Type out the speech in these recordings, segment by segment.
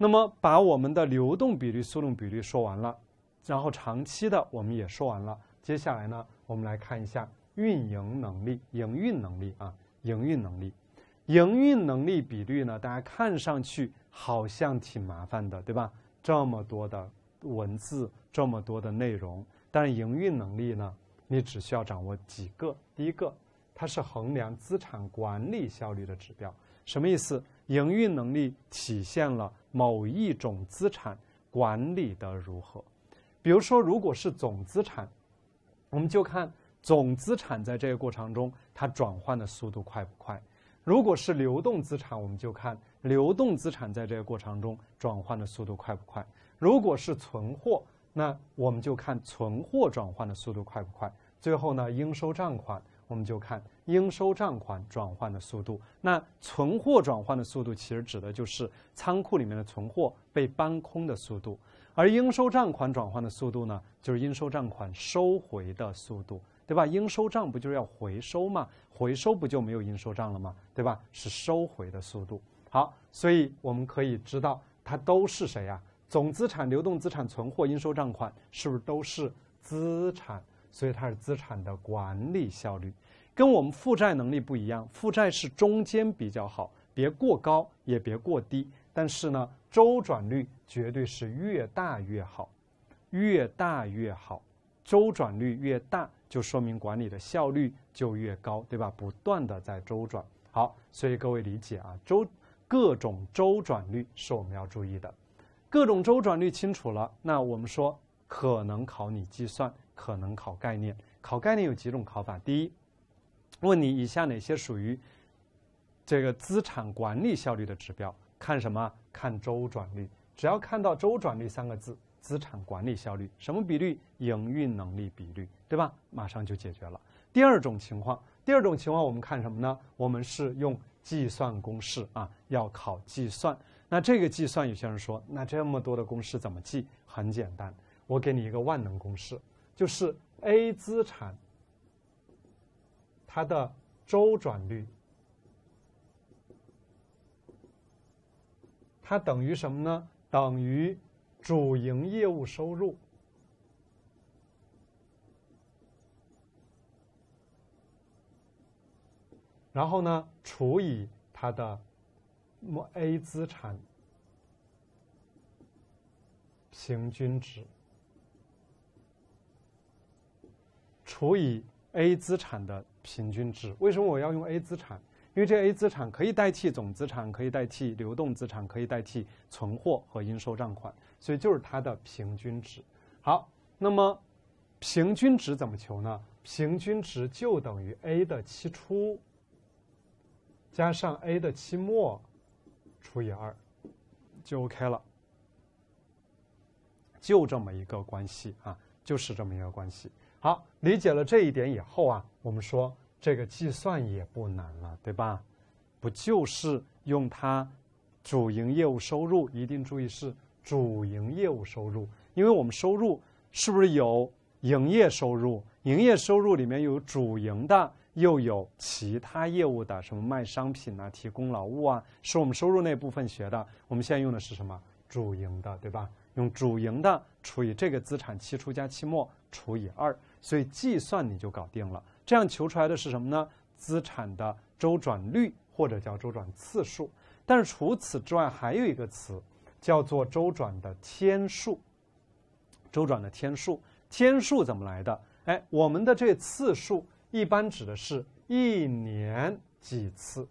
那么，把我们的流动比率、速动比率说完了，然后长期的我们也说完了。接下来呢，我们来看一下运营能力、营运能力啊，营运能力、营运能力比率呢，大家看上去好像挺麻烦的，对吧？这么多的文字，这么多的内容，但是营运能力呢，你只需要掌握几个。第一个，它是衡量资产管理效率的指标。什么意思？营运能力体现了。某一种资产管理的如何？比如说，如果是总资产，我们就看总资产在这个过程中它转换的速度快不快；如果是流动资产，我们就看流动资产在这个过程中转换的速度快不快；如果是存货，那我们就看存货转换的速度快不快；最后呢，应收账款。我们就看应收账款转换的速度，那存货转换的速度其实指的就是仓库里面的存货被搬空的速度，而应收账款转换的速度呢，就是应收账款收回的速度，对吧？应收账款不就是要回收吗？回收不就没有应收账款了吗？对吧？是收回的速度。好，所以我们可以知道，它都是谁呀？总资产、流动资产、存货、应收账款，是不是都是资产？所以它是资产的管理效率，跟我们负债能力不一样。负债是中间比较好，别过高也别过低。但是呢，周转率绝对是越大越好，越大越好。周转率越大，就说明管理的效率就越高，对吧？不断的在周转。好，所以各位理解啊，周各种周转率是我们要注意的。各种周转率清楚了，那我们说可能考你计算。可能考概念，考概念有几种考法。第一，问你以下哪些属于这个资产管理效率的指标？看什么？看周转率。只要看到周转率三个字，资产管理效率，什么比率？营运能力比率，对吧？马上就解决了。第二种情况，第二种情况我们看什么呢？我们是用计算公式啊，要考计算。那这个计算，有些人说，那这么多的公式怎么记？很简单，我给你一个万能公式。就是 A 资产，它的周转率，它等于什么呢？等于主营业务收入，然后呢除以它的么 A 资产平均值。除以 A 资产的平均值，为什么我要用 A 资产？因为这 A 资产可以代替总资产，可以代替流动资产，可以代替存货和应收账款，所以就是它的平均值。好，那么平均值怎么求呢？平均值就等于 A 的期初加上 A 的期末除以二，就 OK 了。就这么一个关系啊，就是这么一个关系。好，理解了这一点以后啊，我们说这个计算也不难了，对吧？不就是用它主营业务收入？一定注意是主营业务收入，因为我们收入是不是有营业收入？营业收入里面有主营的，又有其他业务的，什么卖商品啊，提供劳务啊，是我们收入那部分学的。我们现在用的是什么？主营的，对吧？用主营的除以这个资产期初加期末除以二。所以计算你就搞定了，这样求出来的是什么呢？资产的周转率或者叫周转次数。但是除此之外还有一个词叫做周转的天数。周转的天数，天数怎么来的？哎，我们的这次数一般指的是一年几次，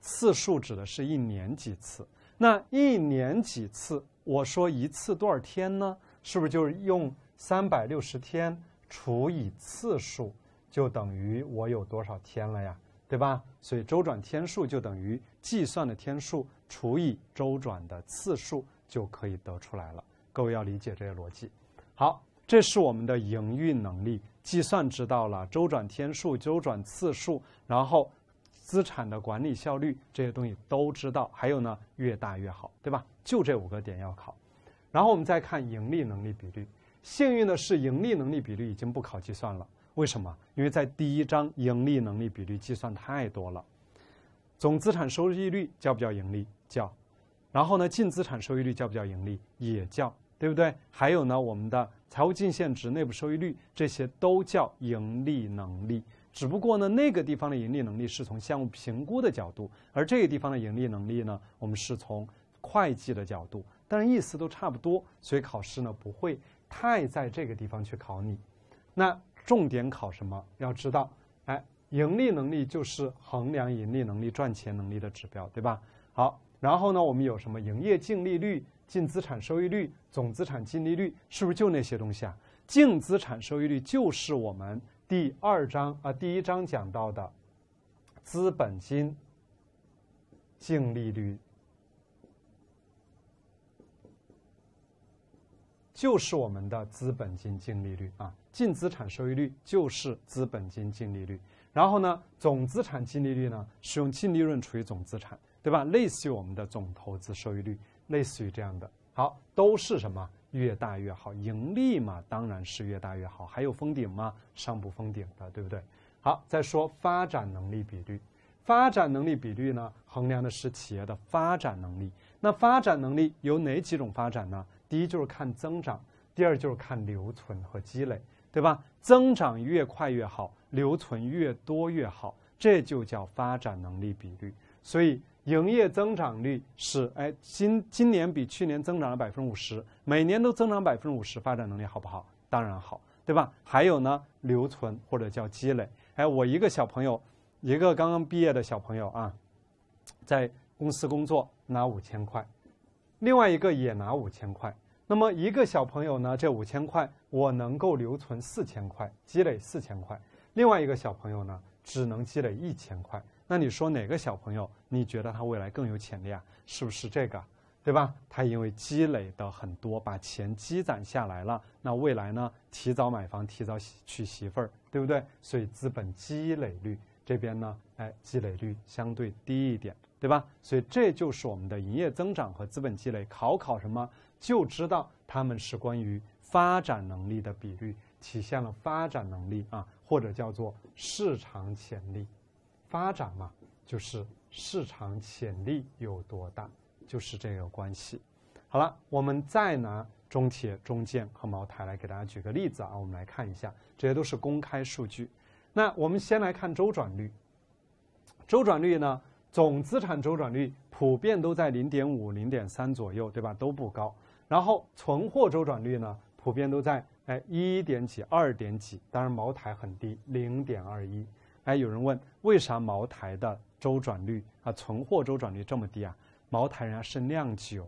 次数指的是一年几次。那一年几次？我说一次多少天呢？是不是就是用三百六十天？除以次数就等于我有多少天了呀，对吧？所以周转天数就等于计算的天数除以周转的次数，就可以得出来了。各位要理解这些逻辑。好，这是我们的营运能力计算，知道了周转天数、周转次数，然后资产的管理效率这些东西都知道。还有呢，越大越好，对吧？就这五个点要考。然后我们再看盈利能力比率。幸运的是，盈利能力比率已经不考计算了。为什么？因为在第一章盈利能力比率计算太多了。总资产收益率叫不叫盈利？叫。然后呢，净资产收益率叫不叫盈利？也叫，对不对？还有呢，我们的财务净现值、内部收益率这些都叫盈利能力。只不过呢，那个地方的盈利能力是从项目评估的角度，而这个地方的盈利能力呢，我们是从会计的角度，但是意思都差不多。所以考试呢，不会。太在这个地方去考你，那重点考什么？要知道，哎，盈利能力就是衡量盈利能力、赚钱能力的指标，对吧？好，然后呢，我们有什么营业净利率、净资产收益率、总资产净利率，是不是就那些东西啊？净资产收益率就是我们第二章啊，第一章讲到的资本金净利率。就是我们的资本金净利率啊，净资产收益率就是资本金净利率。然后呢，总资产净利率呢，是用净利润除以总资产，对吧？类似于我们的总投资收益率，类似于这样的。好，都是什么？越大越好，盈利嘛，当然是越大越好。还有封顶吗？上不封顶的，对不对？好，再说发展能力比率。发展能力比率呢，衡量的是企业的发展能力。那发展能力有哪几种发展呢？第一就是看增长，第二就是看留存和积累，对吧？增长越快越好，留存越多越好，这就叫发展能力比率。所以营业增长率是，哎，今今年比去年增长了百分之五十，每年都增长百分之五十，发展能力好不好？当然好，对吧？还有呢，留存或者叫积累，哎，我一个小朋友，一个刚刚毕业的小朋友啊，在公司工作拿五千块，另外一个也拿五千块。那么一个小朋友呢，这五千块我能够留存四千块，积累四千块；另外一个小朋友呢，只能积累一千块。那你说哪个小朋友你觉得他未来更有潜力啊？是不是这个？对吧？他因为积累的很多，把钱积攒下来了，那未来呢，提早买房，提早娶媳妇儿，对不对？所以资本积累率这边呢，哎，积累率相对低一点，对吧？所以这就是我们的营业增长和资本积累。考考什么？就知道他们是关于发展能力的比率，体现了发展能力啊，或者叫做市场潜力。发展嘛，就是市场潜力有多大，就是这个关系。好了，我们再拿中铁、中建和茅台来给大家举个例子啊，我们来看一下，这些都是公开数据。那我们先来看周转率，周转率呢，总资产周转率普遍都在零点五、零点三左右，对吧？都不高。然后存货周转率呢，普遍都在哎一点几、二点几，当然茅台很低，零点二一。哎，有人问为啥茅台的周转率啊、存货周转率这么低啊？茅台人家是酿酒，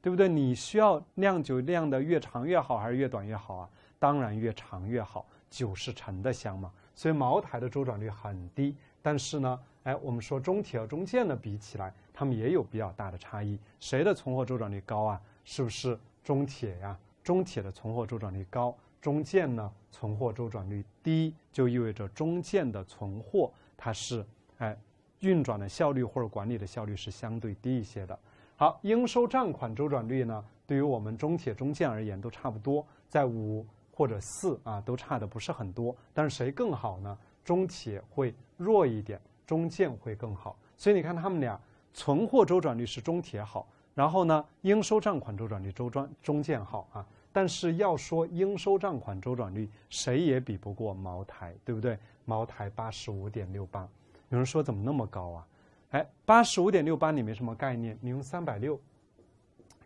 对不对？你需要酿酒酿的越长越好还是越短越好啊？当然越长越好，酒是陈的香嘛。所以茅台的周转率很低，但是呢，哎，我们说中铁和中建呢比起来，他们也有比较大的差异，谁的存货周转率高啊？是不是中铁呀？中铁的存货周转率高，中建呢存货周转率低，就意味着中建的存货它是哎运转的效率或者管理的效率是相对低一些的。好，应收账款周转率呢，对于我们中铁、中建而言都差不多，在五或者四啊都差的不是很多。但是谁更好呢？中铁会弱一点，中建会更好。所以你看他们俩存货周转率是中铁好。然后呢，应收账款周转率周转中建号啊，但是要说应收账款周转率，谁也比不过茅台，对不对？茅台八十五点六八，有人说怎么那么高啊？哎，八十五点六八你没什么概念，你用三百六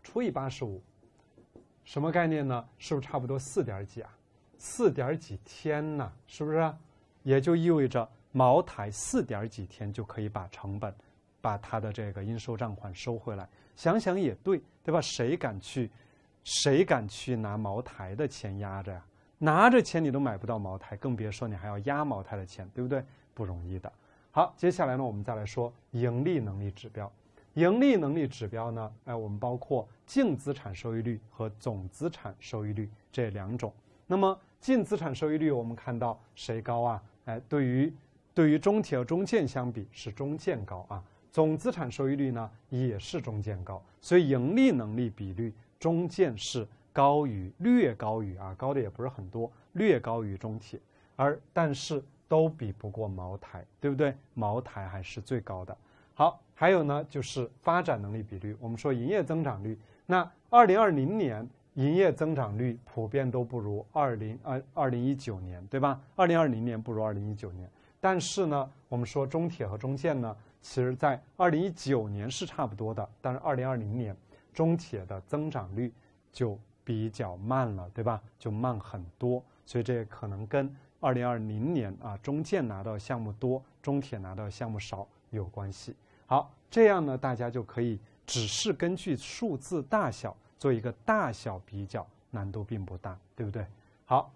除以八十五，什么概念呢？是不是差不多四点几啊？四点几天呢？是不是？也就意味着茅台四点几天就可以把成本，把它的这个应收账款收回来。想想也对，对吧？谁敢去，谁敢去拿茅台的钱压着呀？拿着钱你都买不到茅台，更别说你还要压茅台的钱，对不对？不容易的。好，接下来呢，我们再来说盈利能力指标。盈利能力指标呢，哎，我们包括净资产收益率和总资产收益率这两种。那么净资产收益率，我们看到谁高啊？哎，对于对于中铁和中建相比，是中建高啊。总资产收益率呢也是中建高，所以盈利能力比率中建是高于略高于啊高的也不是很多，略高于中铁，而但是都比不过茅台，对不对？茅台还是最高的。好，还有呢就是发展能力比率，我们说营业增长率，那二零二零年营业增长率普遍都不如二零二二零一九年，对吧？二零二零年不如二零一九年，但是呢，我们说中铁和中建呢。其实，在2019年是差不多的，但是2020年中铁的增长率就比较慢了，对吧？就慢很多，所以这也可能跟2020年啊中建拿到项目多，中铁拿到项目少有关系。好，这样呢，大家就可以只是根据数字大小做一个大小比较，难度并不大，对不对？好。